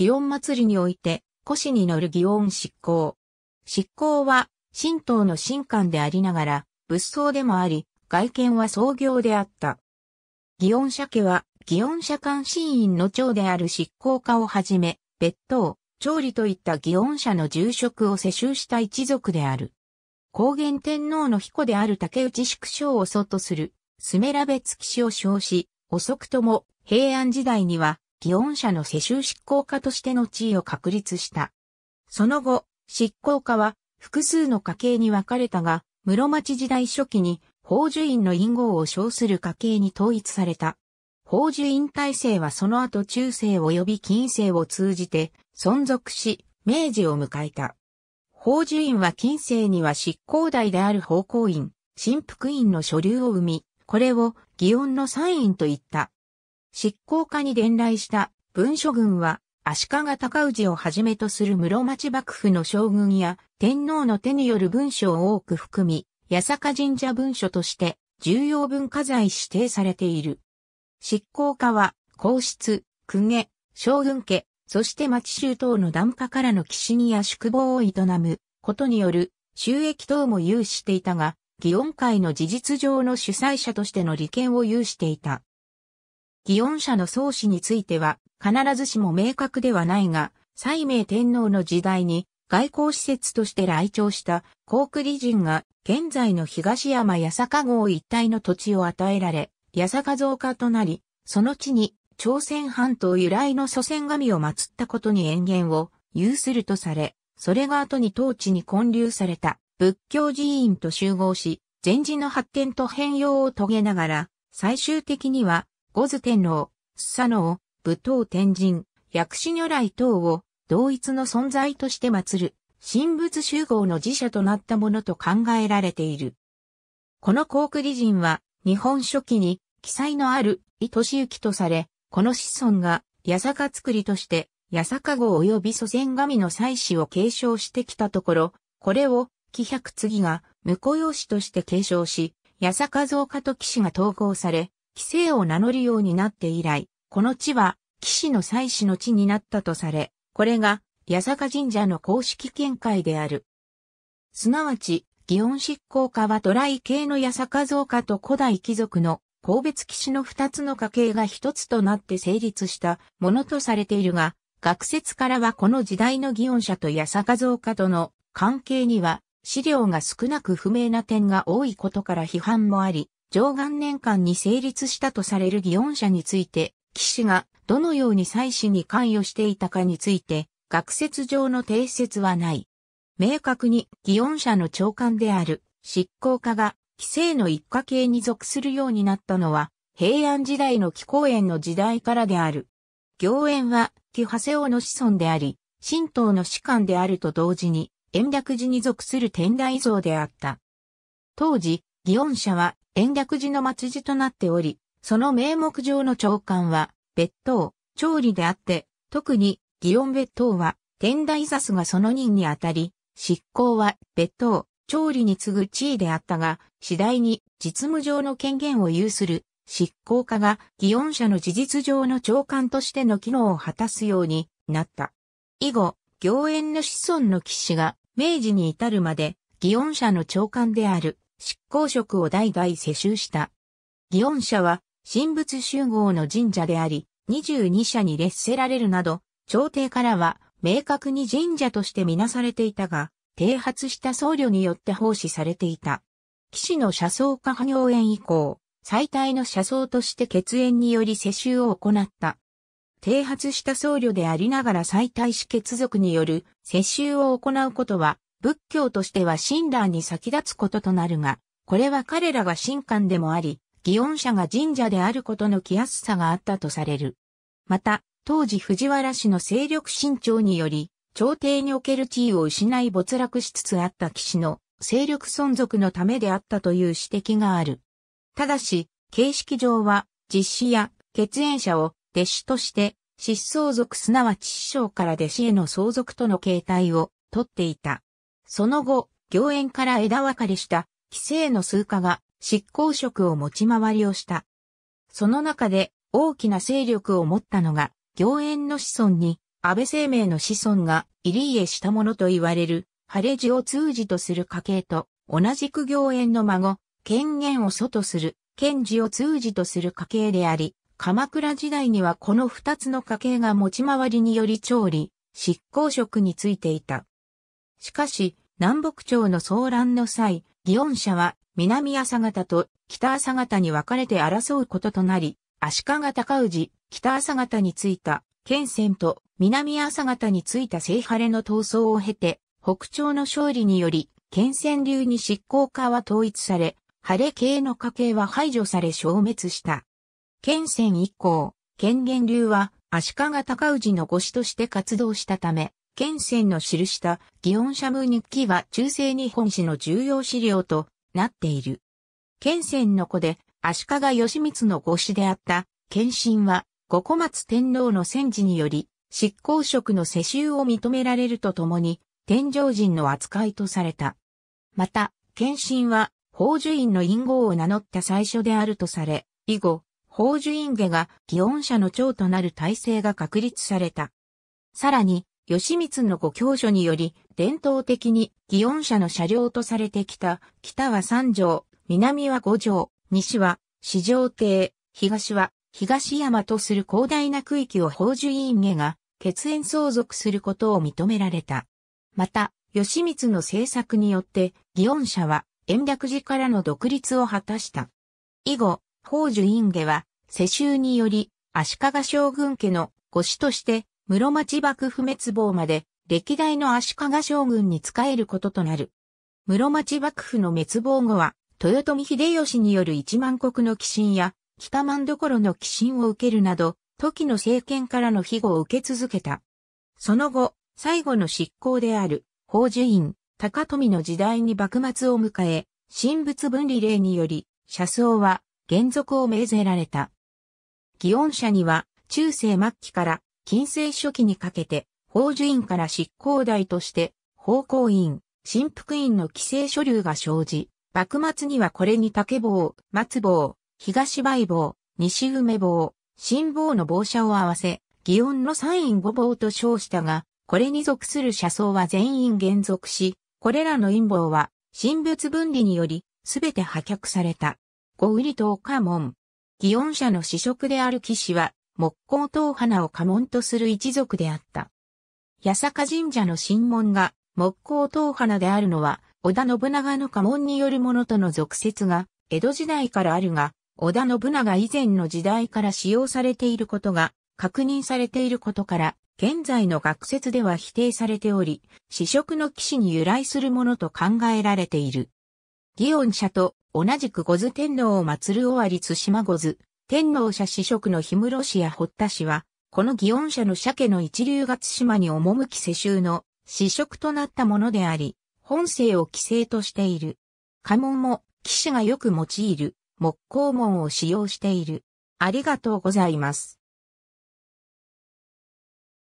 祇園祭において、古史に乗る祇園執行。執行は、神道の神官でありながら、仏僧でもあり、外見は創業であった。祇園社家は、祇園社官神員の長である執行家をはじめ、別当、調理といった祇園社の住職を世襲した一族である。高原天皇の彦である竹内縮小を祖とする、スメラベツ騎士を称し、遅くとも平安時代には祇園社の世襲執行家としての地位を確立した。その後、執行家は複数の家系に分かれたが、室町時代初期に宝珠院の院号を称する家系に統一された。宝珠院体制はその後中世及び近世を通じて存続し、明治を迎えた。宝珠院は近世には執行代である奉公院、神福院の所流を生み、これを祇園の山院と言った。執行課に伝来した文書軍は足利高氏をはじめとする室町幕府の将軍や天皇の手による文書を多く含み、八坂神社文書として重要文化財指定されている。執行課は皇室、公家、将軍家、そして町州等の檀家からの寄進や宿坊を営むことによる収益等も有していたが、祇園会の事実上の主催者としての利権を有していた。祇園社の創始については、必ずしも明確ではないが、西明天皇の時代に外交施設として来庁した高句麗人が現在の東山八坂号一帯の土地を与えられ、八坂造家となり、その地に朝鮮半島由来の祖先神を祀ったことに縁言を有するとされ、それが後に当地に建立された仏教寺院と集合し、前寺の発展と変容を遂げながら、最終的には五頭天皇、スサノオ、武藤天神、薬師如来等を同一の存在として祀る、神仏集合の寺社となったものと考えられている。この高句麗人は、日本書紀に記載のある伊敏行とされ、この子孫が、八坂作りとして、八坂号及び祖先神の祭祀を継承してきたところ、これを、紀百次が、婿養子として継承し、八坂造家と騎士が統合され、紀勢を名乗るようになって以来、この地は、騎士の祭祀の地になったとされ、これが、八坂神社の公式見解である。すなわち、祇園執行家は渡来系の八坂造家と古代貴族の神別騎士の二つの家系が一つとなって成立したものとされているが、学説からはこの時代の祇園社と八坂造家との関係には資料が少なく不明な点が多いことから批判もあり、上元年間に成立したとされる祇園者について、騎士がどのように祭祀に関与していたかについて、学説上の定説はない。明確に祇園者の長官である執行家が規制の一家系に属するようになったのは、平安時代の紀公園の時代からである。行園は、紀長谷尾の子孫であり、神道の士官であると同時に、延暦寺に属する天台像であった。当時、祇園社は、延暦寺の末寺となっており、その名目上の長官は、別当、調理であって、特に、祇園別当は、天台座すがその任にあたり、執行は、別当、調理に次ぐ地位であったが、次第に、実務上の権限を有する、執行家が、祇園社の事実上の長官としての機能を果たすようになった。以後、行園の子孫の騎士が、明治に至るまで、祇園社の長官である、執行職を代々世襲した。祇園社は、神仏集合の神社であり、22社に列せられるなど、朝廷からは明確に神社としてみなされていたが、啓発した僧侶によって奉仕されていた。騎士の車窓化破行園以降、最大の車窓として血縁により世襲を行った。啓発した僧侶でありながら最大死血族による世襲を行うことは仏教としては親鸞に先立つこととなるが、これは彼らが神官でもあり、祇園社が神社であることの来やすさがあったとされる。また、当時藤原氏の勢力伸長により、朝廷における地位を失い没落しつつあった騎士の勢力存続のためであったという指摘がある。ただし、形式上は、実施や血縁者を弟子として、失相続すなわち師匠から弟子への相続との形態をとっていた。その後、行縁から枝分かれした、規制の数家が執行職を持ち回りをした。その中で大きな勢力を持ったのが、行縁の子孫に、安倍生命の子孫が入り家したものと言われる、晴れ地を通じとする家系と、同じく行縁の孫、権限を祖とする、権治を通じとする家系であり、鎌倉時代にはこの二つの家系が持ち回りにより調理、執行職についていた。しかし、南北朝の騒乱の際、祇園社は南朝方と北朝方に分かれて争うこととなり、足利高氏、北朝方についた県戦と南朝方についた聖晴れの闘争を経て、北朝の勝利により、県戦流に執行家は統一され、晴れ系の家系は排除され消滅した。県戦以降、県元流は足利高氏の護子として活動したため、県泉の記した祇園社務日記は中世日本史の重要資料となっている。県泉の子で足利義満の御子であった県神は五小松天皇の戦時により執行職の世襲を認められるとともに天上人の扱いとされた。また、謙信は宝珠院の隠号を名乗った最初であるとされ、以後、宝珠院家が祇園社の長となる体制が確立された。さらに、義満のご教書により、伝統的に祇園社の車両とされてきた、北は三条、南は五条、西は四条邸、東は東山とする広大な区域を宝珠院家が血縁相続することを認められた。また、義満の政策によって、祇園社は延暦寺からの独立を果たした。以後、宝珠院家は世襲により足利将軍家の御子として室町幕府滅亡まで、歴代の足利将軍に仕えることとなる。室町幕府の滅亡後は、豊臣秀吉による一万国の寄進や、北万所の寄進を受けるなど、時の政権からの庇護を受け続けた。その後、最後の執行である、宝珠院、高富の時代に幕末を迎え、神仏分離令により、車窓は、原則を命ぜられた。祇園社には、中世末期から近世初期にかけて、法寿院から執行代として、法公院、新福院の規制所流が生じ、幕末にはこれに竹棒、松棒、東梅棒、西梅棒、新棒の棒車を合わせ、祇園の三院五棒と称したが、これに属する車窓は全員減属し、これらの陰謀は、神仏分離により、すべて破却された。五売り東家門。祇園社の子職である騎士は、木工刀花を家紋とする一族であった。八坂神社の神門が木工刀花であるのは、織田信長の家紋によるものとの俗説が、江戸時代からあるが、織田信長以前の時代から使用されていることが確認されていることから、現在の学説では否定されており、試食の騎士に由来するものと考えられている。祇園社と同じく五頭天皇を祀る尾張津島五頭、天皇社司職の氷室氏や堀田氏は、この祇園社の鮭の一流月島に赴き世襲の試食となったものであり、本性を規制としている。家紋も、騎士がよく用いる、木工紋を使用している。ありがとうございます。